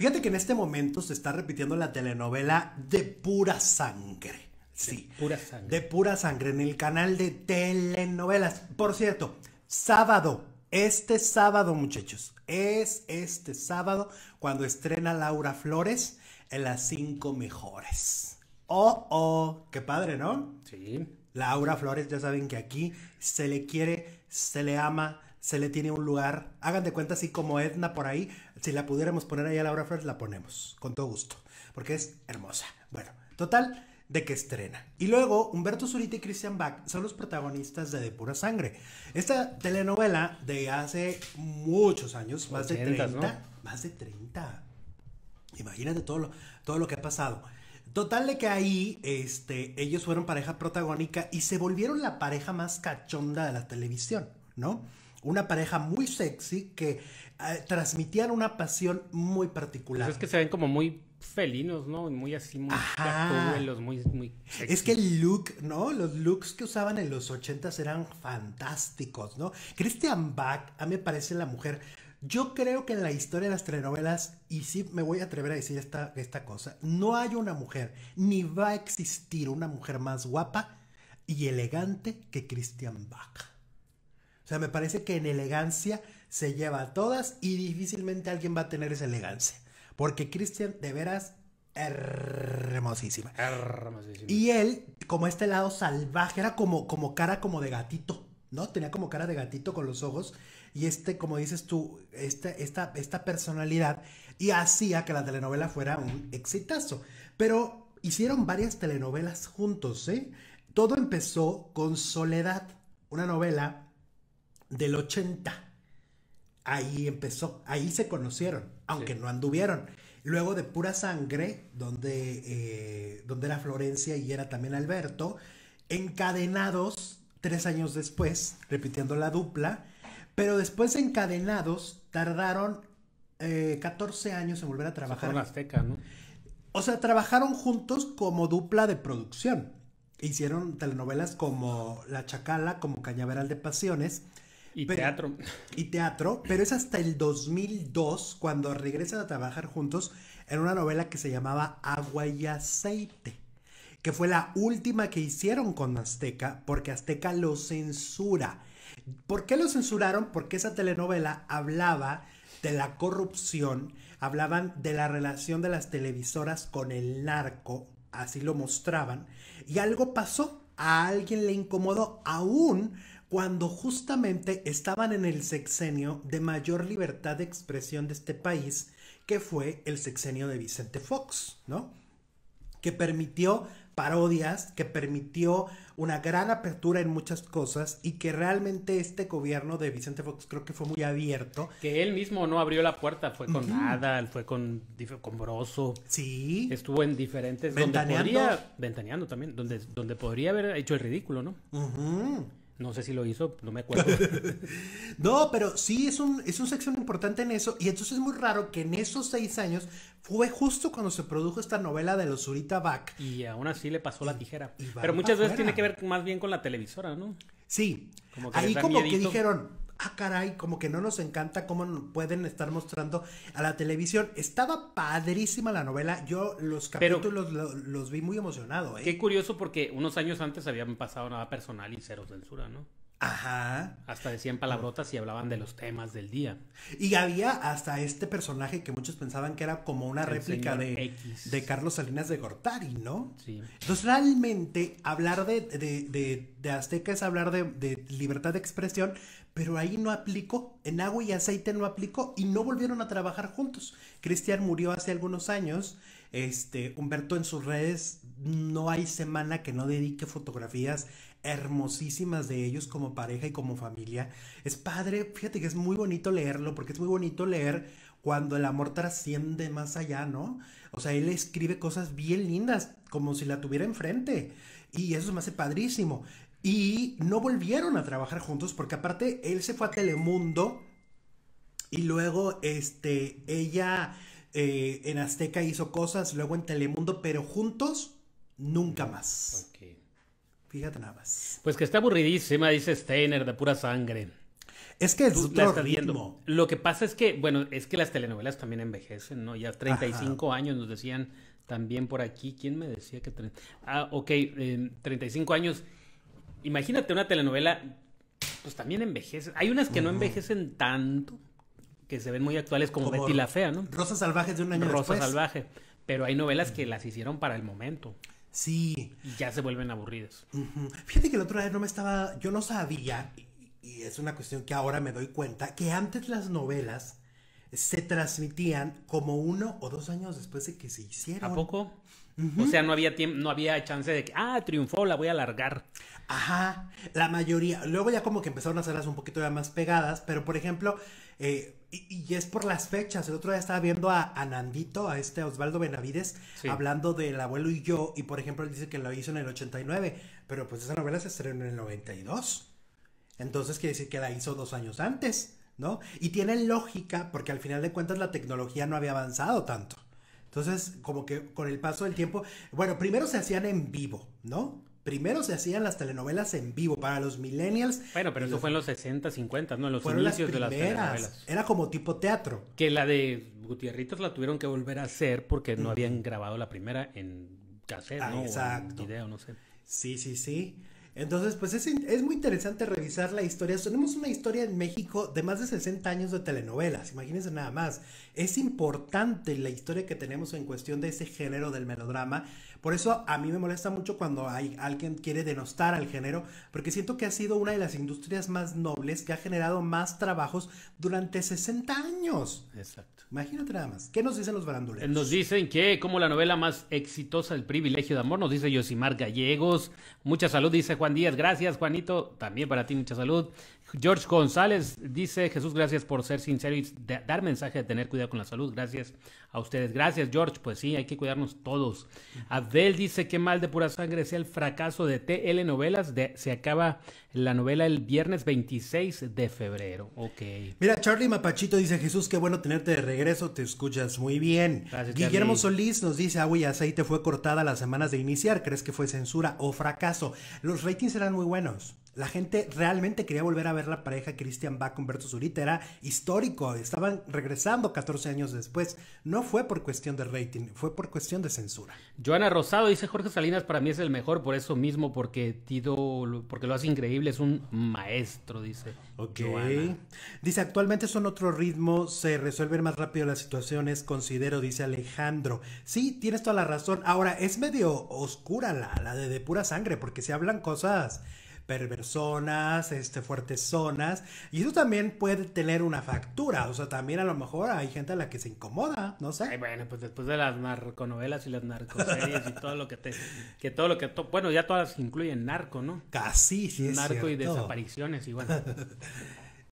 Fíjate que en este momento se está repitiendo la telenovela de pura sangre. Sí. De pura sangre. De pura sangre en el canal de telenovelas. Por cierto, sábado, este sábado muchachos, es este sábado cuando estrena Laura Flores en las cinco mejores. Oh, oh, qué padre, ¿no? Sí. Laura Flores, ya saben que aquí se le quiere, se le ama, se le tiene un lugar. Hagan de cuenta, así como Edna por ahí, si la pudiéramos poner ahí a Laura Flores, la ponemos, con todo gusto, porque es hermosa. Bueno, total, de que estrena. Y luego, Humberto Zurita y Christian Bach son los protagonistas de De Pura Sangre. Esta telenovela de hace muchos años, más de 30, más de 30. Imagínate todo lo, todo lo que ha pasado. Total de que ahí este, ellos fueron pareja protagónica y se volvieron la pareja más cachonda de la televisión, ¿no? Una pareja muy sexy que eh, transmitían una pasión muy particular. Pues es que se ven como muy felinos, ¿no? Muy así, muy muy, sexy. Es que el look, ¿no? Los looks que usaban en los ochentas eran fantásticos, ¿no? Christian Bach, a mí me parece la mujer. Yo creo que en la historia de las telenovelas, y sí me voy a atrever a decir esta, esta cosa, no hay una mujer, ni va a existir una mujer más guapa y elegante que Christian Bach sea, me parece que en elegancia se lleva a todas y difícilmente alguien va a tener esa elegancia. Porque Christian, de veras, hermosísima. hermosísima. Y él, como este lado salvaje, era como, como cara como de gatito, ¿no? Tenía como cara de gatito con los ojos. Y este, como dices tú, este, esta, esta personalidad. Y hacía que la telenovela fuera un exitazo. Pero hicieron varias telenovelas juntos, ¿eh? Todo empezó con Soledad, una novela del 80. Ahí empezó, ahí se conocieron, aunque no anduvieron. Luego de Pura Sangre, donde, eh, donde era Florencia y era también Alberto, encadenados tres años después, repitiendo la dupla, pero después encadenados tardaron 14 eh, años en volver a trabajar. con Azteca, ¿no? O sea, trabajaron juntos como dupla de producción. Hicieron telenovelas como La Chacala, como Cañaveral de Pasiones, y teatro. Y teatro, pero es hasta el 2002 cuando regresan a trabajar juntos en una novela que se llamaba Agua y Aceite, que fue la última que hicieron con Azteca porque Azteca lo censura. ¿Por qué lo censuraron? Porque esa telenovela hablaba de la corrupción, hablaban de la relación de las televisoras con el narco, así lo mostraban, y algo pasó a alguien le incomodó, aún cuando justamente estaban en el sexenio de mayor libertad de expresión de este país, que fue el sexenio de Vicente Fox, ¿no? Que permitió parodias, que permitió una gran apertura en muchas cosas y que realmente este gobierno de Vicente Fox creo que fue muy abierto. Que él mismo no abrió la puerta, fue con nada él fue con, Broso. Sí. Estuvo en diferentes... Ventaneando. Donde ventaneando también, donde, donde podría haber hecho el ridículo, ¿no? Ajá. No sé si lo hizo, no me acuerdo. no, pero sí es un, es un sección importante en eso. Y entonces es muy raro que en esos seis años fue justo cuando se produjo esta novela de los Zurita Back. Y aún así le pasó la tijera. pero muchas veces tiene que ver más bien con la televisora, ¿no? Sí. Ahí como que dijeron, ah, caray, como que no nos encanta cómo pueden estar mostrando a la televisión. Estaba padrísima la novela, yo los capítulos los, vi muy emocionado. ¿eh? Qué curioso porque unos años antes habían pasado nada personal y cero censura, ¿no? Ajá. Hasta decían palabrotas y hablaban de los temas del día. Y había hasta este personaje que muchos pensaban que era como una réplica de, de Carlos Salinas de Gortari, ¿no? Sí. Entonces realmente hablar de, de, de, de Azteca es hablar de, libertad de expresión, pero ahí no aplicó, en agua y aceite no aplicó y no volvieron a trabajar juntos. Cristian murió hace algunos años este, Humberto en sus redes, no hay semana que no dedique fotografías hermosísimas de ellos como pareja y como familia. Es padre, fíjate que es muy bonito leerlo, porque es muy bonito leer cuando el amor trasciende más allá, ¿no? O sea, él escribe cosas bien lindas, como si la tuviera enfrente. Y eso me hace padrísimo. Y no volvieron a trabajar juntos, porque aparte él se fue a Telemundo. Y luego, este, ella eh, en Azteca hizo cosas, luego en Telemundo, pero juntos nunca mm, más. Fíjate nada más. Pues que está aburridísima, dice Steiner, de pura sangre. Es que es otro ritmo. Lo que pasa es que, bueno, es que las telenovelas también envejecen, ¿no? Ya 35 años nos decían también por aquí. ¿Quién me decía que.? Ah, ok, 35 años. Imagínate una telenovela, pues también envejece. Hay unas que no envejecen tanto, que se ven muy actuales como, Betty la Fea, ¿no? Rosa Salvaje de un año Rosa después. Salvaje. Pero hay novelas que las hicieron para el momento. Sí. Y ya se vuelven aburridas. Fíjate que la otra vez no me estaba. Yo no sabía, y es una cuestión que ahora me doy cuenta, que antes las novelas se transmitían como uno o dos años después de que se hicieron. ¿A poco? O sea, no había tiempo, no había chance de que, ah, triunfó, la voy a alargar. Ajá, la mayoría. Luego ya como que empezaron a hacerlas un poquito ya más pegadas, pero por ejemplo, eh, y, es por las fechas. El otro día estaba viendo a, Anandito, Nandito, a este Osvaldo Benavides, hablando del abuelo y yo, y por ejemplo, él dice que lo hizo en el 89, pero pues esa novela se estrenó en el 92. Entonces quiere decir que la hizo dos años antes. ¿no? Y tiene lógica porque al final de cuentas la tecnología no había avanzado tanto. Entonces, como que con el paso del tiempo, bueno, primero se hacían en vivo, ¿no? Primero se hacían las telenovelas en vivo para los millennials. Bueno, pero eso fue en los 60, 50, ¿no? En los inicios las de las telenovelas. Era como tipo teatro. Que la de Gutierritos la tuvieron que volver a hacer porque no habían grabado la primera en cassette, ¿no? Exacto. O no sé. Sí, sí, sí. Entonces, pues es, es, muy interesante revisar la historia. Tenemos una historia en México de más de 60 años de telenovelas, imagínense nada más. Es importante la historia que tenemos en cuestión de ese género del melodrama por eso a mí me molesta mucho cuando hay alguien quiere denostar al género, porque siento que ha sido una de las industrias más nobles que ha generado más trabajos durante 60 años. Exacto. Imagínate nada más. ¿Qué nos dicen los baranduleros? Nos dicen que como la novela más exitosa, El privilegio de amor, nos dice Yosimar Gallegos. Mucha salud, dice Juan Díaz. Gracias, Juanito. También para ti mucha salud. George González dice, Jesús, gracias por ser sincero y dar mensaje de tener cuidado con la salud. Gracias a ustedes. Gracias, George. Pues sí, hay que cuidarnos todos. Abel dice, qué mal de pura sangre sea el fracaso de TL Novelas. se acaba la novela el viernes 26 de febrero. Ok. Mira, Charlie Mapachito dice, Jesús, qué bueno tenerte de regreso. Te escuchas muy bien. Gracias, Guillermo Solís nos dice, agua ah, y aceite fue cortada las semanas de iniciar. ¿Crees que fue censura o fracaso? Los ratings eran muy buenos la gente realmente quería volver a ver la pareja Christian Bach con Berto Zurita. Era histórico. Estaban regresando 14 años después. No fue por cuestión de rating, fue por cuestión de censura. Joana Rosado dice: Jorge Salinas para mí es el mejor por eso mismo, porque tido, porque lo hace increíble, es un maestro, dice. Ok. Dice: actualmente son otro ritmo, se resuelven más rápido las situaciones, considero, dice Alejandro. Sí, tienes toda la razón. Ahora, es medio oscura la, la de pura sangre, porque se hablan cosas perversonas, este, fuertes zonas, y eso también puede tener una factura, o sea, también a lo mejor hay gente a la que se incomoda, no sé. bueno, pues después de las narconovelas y las narcoseries y todo lo que te, que todo lo que, bueno, ya todas incluyen narco, ¿no? Casi, sí, es Narco y desapariciones igual